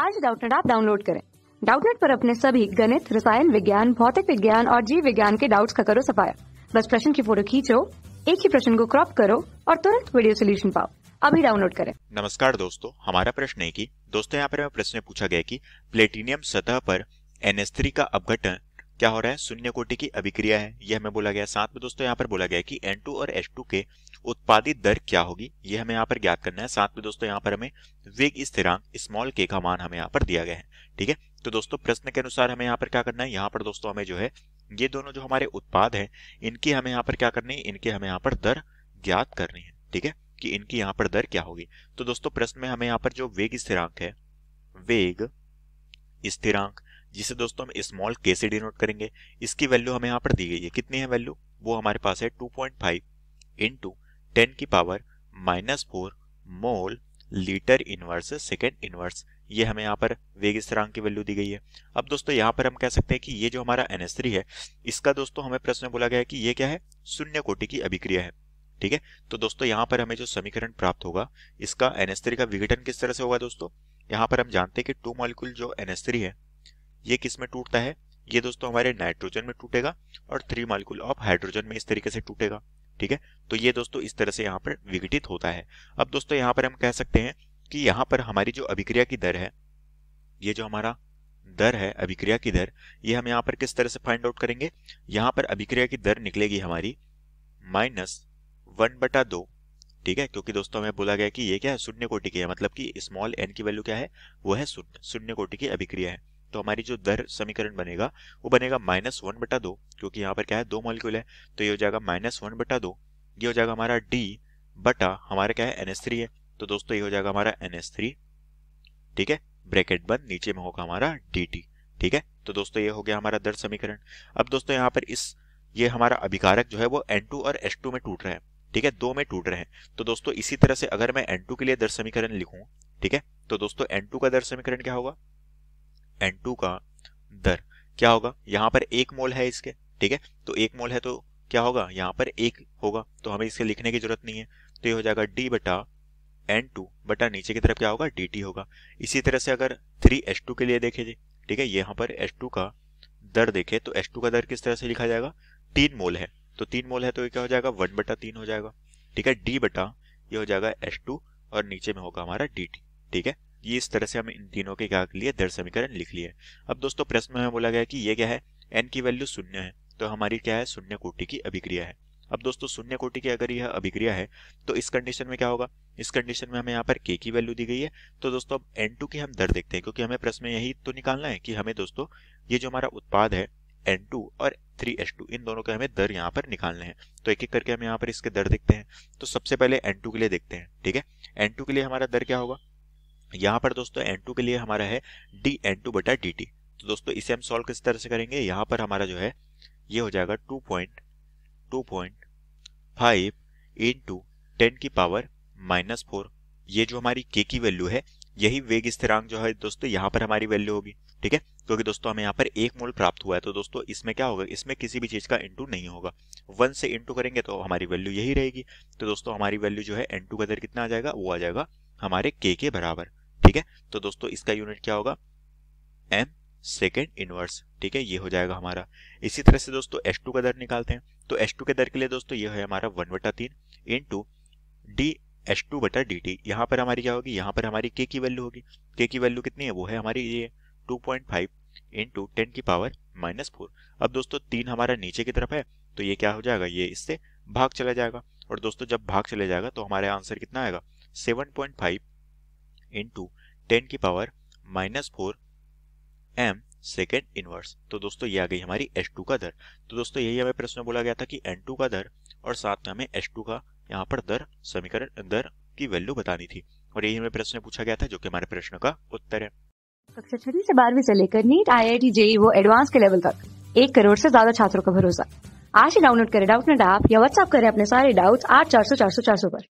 आज डाउटनेट आप डाउनलोड करें डाउटनेट पर अपने सभी गणित रसायन विज्ञान भौतिक विज्ञान और जीव विज्ञान के डाउट्स का करो सफाया बस प्रश्न की फोटो खींचो एक ही प्रश्न को क्रॉप करो और तुरंत वीडियो सोल्यूशन पाओ अभी डाउनलोड करें नमस्कार दोस्तों हमारा प्रश्न है कि दोस्तों यहाँ पर प्रश्न पूछा गया कि प्लेटिनियम सतह पर एन का अपघटन क्या हो रहा है शून्य कोटि की अभिक्रिया है यह हमें बोला गया साथ में दोस्तों यहाँ पर बोला गया कि N2 और H2 के उत्पादित दर क्या होगी ये हमें यहाँ पर ज्ञात करना है साथ में दोस्तों यहाँ पर हमें वेग स्थिरांक स्मॉल के का मान हमें यहाँ पर दिया गया है ठीक है तो दोस्तों प्रश्न के अनुसार हमें यहाँ पर क्या करना है यहाँ पर दोस्तों हमें जो है ये दोनों जो हमारे उत्पाद है इनकी हमें यहाँ पर क्या करनी है इनकी हमें यहाँ पर दर ज्ञात करनी है ठीक है कि इनकी यहाँ पर दर क्या होगी तो दोस्तों प्रश्न में हमें यहाँ पर जो वेग स्थिरांक है वेग स्थिरांक जिसे दोस्तों हम स्मॉल के से डिनोट करेंगे इसकी वैल्यू हमें यहाँ पर दी गई है कितनी है वैल्यू वो हमारे पास है 2.5 पॉइंट फाइव इंटू टेन की power minus four mole litre inverse second inverse ये हमें यहाँ पर वेग स्थिरांक की वैल्यू दी गई है अब दोस्तों यहाँ पर हम कह सकते हैं कि ये जो हमारा एन है इसका दोस्तों हमें प्रश्न में बोला गया है कि ये क्या है शून्य कोटि की अभिक्रिया है ठीक है तो दोस्तों यहाँ पर हमें जो समीकरण प्राप्त होगा इसका एन का विघटन किस तरह से होगा दोस्तों यहाँ पर हम जानते हैं कि टू मॉलिक्यूल जो एन है ये किस में टूटता है ये दोस्तों हमारे नाइट्रोजन में टूटेगा और थ्री मॉलिक्यूल ऑफ हाइड्रोजन में इस तरीके से टूटेगा ठीक है तो ये दोस्तों इस तरह से यहाँ पर विघटित होता है अब दोस्तों यहाँ पर हम कह सकते हैं कि यहाँ पर हमारी जो अभिक्रिया की दर है ये जो हमारा दर है अभिक्रिया की दर ये हम यहाँ पर किस तरह से फाइंड आउट करेंगे यहाँ पर अभिक्रिया की दर निकलेगी हमारी माइनस वन बटा दो ठीक है क्योंकि दोस्तों हमें बोला गया कि ये क्या है शून्य कोटि की है मतलब कि स्मॉल एन की वैल्यू क्या है वो है शून्य शून्य कोटि की अभिक्रिया है तो हमारी जो दर समीकरण बनेगा वो बनेगा माइनस वन बटा दो क्योंकि यहाँ पर क्या है दो मॉलिक्यूल है तो ये हो जाएगा माइनस वन बटा दो ये हो जाएगा हमारा डी बटा हमारा क्या है एन एस थ्री है तो दोस्तों ये हो जाएगा हमारा एन एस थ्री ठीक है ब्रैकेट बंद नीचे में होगा हमारा डी टी ठीक है तो दोस्तों ये हो गया हमारा दर समीकरण अब दोस्तों यहाँ पर इस ये हमारा अभिकारक जो है वो एन टू और एस टू में टूट रहा है ठीक है दो में टूट रहे हैं तो दोस्तों इसी तरह से अगर मैं एन टू के लिए दर समीकरण लिखूँ ठीक है तो दोस्तों एन टू का दर समीकरण क्या होगा एन टू का दर क्या होगा यहाँ पर एक मोल है इसके ठीक है तो एक मोल है तो क्या होगा यहाँ पर एक होगा तो हमें इसके लिखने की जरूरत नहीं है तो ये हो जाएगा डी बटा एन टू बटा नीचे की तरफ क्या होगा डी टी होगा इसी तरह से अगर थ्री एस टू के लिए देखे जी ठीक है यहाँ पर एस टू का दर देखे तो एस टू का दर किस तरह से लिखा जाएगा तीन मोल है तो तीन मोल है तो ये क्या हो जाएगा वन बटा तीन हो जाएगा ठीक है डी बटा ये हो जाएगा एस टू और नीचे में होगा हमारा डी टी ठीक है ये इस तरह से हम इन तीनों के क्या लिए दर समीकरण लिख लिए अब दोस्तों प्रश्न में बोला गया कि ये क्या है एन की वैल्यू शून्य है तो हमारी क्या है शून्य कोटि की अभिक्रिया है अब दोस्तों शून्य कोटि की अगर यह अभिक्रिया है तो इस कंडीशन में क्या होगा इस कंडीशन में हमें यहाँ पर के की वैल्यू दी गई है तो दोस्तों अब एन टू की हम दर देखते हैं क्योंकि हमें प्रश्न में यही तो निकालना है कि हमें दोस्तों ये जो हमारा उत्पाद है एन टू और थ्री एच टू इन दोनों के हमें दर यहाँ पर निकालने हैं तो एक एक करके हम यहाँ पर इसके दर देखते हैं तो सबसे पहले एन टू के लिए देखते हैं ठीक है एन टू के लिए हमारा दर क्या होगा यहाँ पर दोस्तों N2 के लिए हमारा है डी एन टू बटा डी टी तो दोस्तों इसे हम सॉल्व किस तरह से करेंगे यहाँ पर हमारा जो है ये हो जाएगा two point two point five into ten की पावर माइनस फोर ये जो हमारी के की वैल्यू है यही वेग स्थिरांक जो है दोस्तों यहाँ पर हमारी वैल्यू होगी ठीक है क्योंकि दोस्तों हमें यहाँ पर एक मोल प्राप्त हुआ है तो दोस्तों इसमें क्या होगा इसमें किसी भी चीज का इंटू नहीं होगा वन से इंटू करेंगे तो हमारी वैल्यू यही रहेगी तो दोस्तों हमारी वैल्यू जो है एन टू का दर कितना आ जाएगा वो आ जाएगा हमारे के के बराबर ठीक है तो दोस्तों इसका यूनिट क्या होगा एम सेकेंड इनवर्स ठीक है ये हो जाएगा हमारा इसी तरह से दोस्तों एस टू का दर निकालते हैं तो एस टू के दर के लिए दोस्तों ये है हमारा वन बटा तीन into D S two बटा डी टी यहाँ पर हमारी क्या होगी यहाँ पर हमारी के की वैल्यू होगी के की वैल्यू कितनी है वो है हमारी ये two point five into ten की पावर माइनस फोर अब दोस्तों तीन हमारा नीचे की तरफ है तो ये क्या हो जाएगा ये इससे भाग चला जाएगा और दोस्तों जब भाग चला जाएगा तो हमारा आंसर कितना आएगा seven point five into ten की power minus four M second inverse तो दोस्तों ये आ गई हमारी टू का दर तो दोस्तों यही हमें प्रश्न बोला गया था कि टू का दर और साथ में हमें टू का यहाँ पर दर समीकरण दर की वैल्यू बतानी थी और यही हमें प्रश्न पूछा गया था जो कि हमारे प्रश्न का उत्तर है कक्षा छठी से बारहवीं से लेकर NEET I I T JEE वो एडवांस के लेवल तक एक करोड़ से ज्यादा छात्रों का भरोसा आज ही डाउनलोड करें डाउट नेट ऐप या व्हाट्सअप करें अपने सारे डाउट्स आठ चार सौ चार सौ चार सौ पर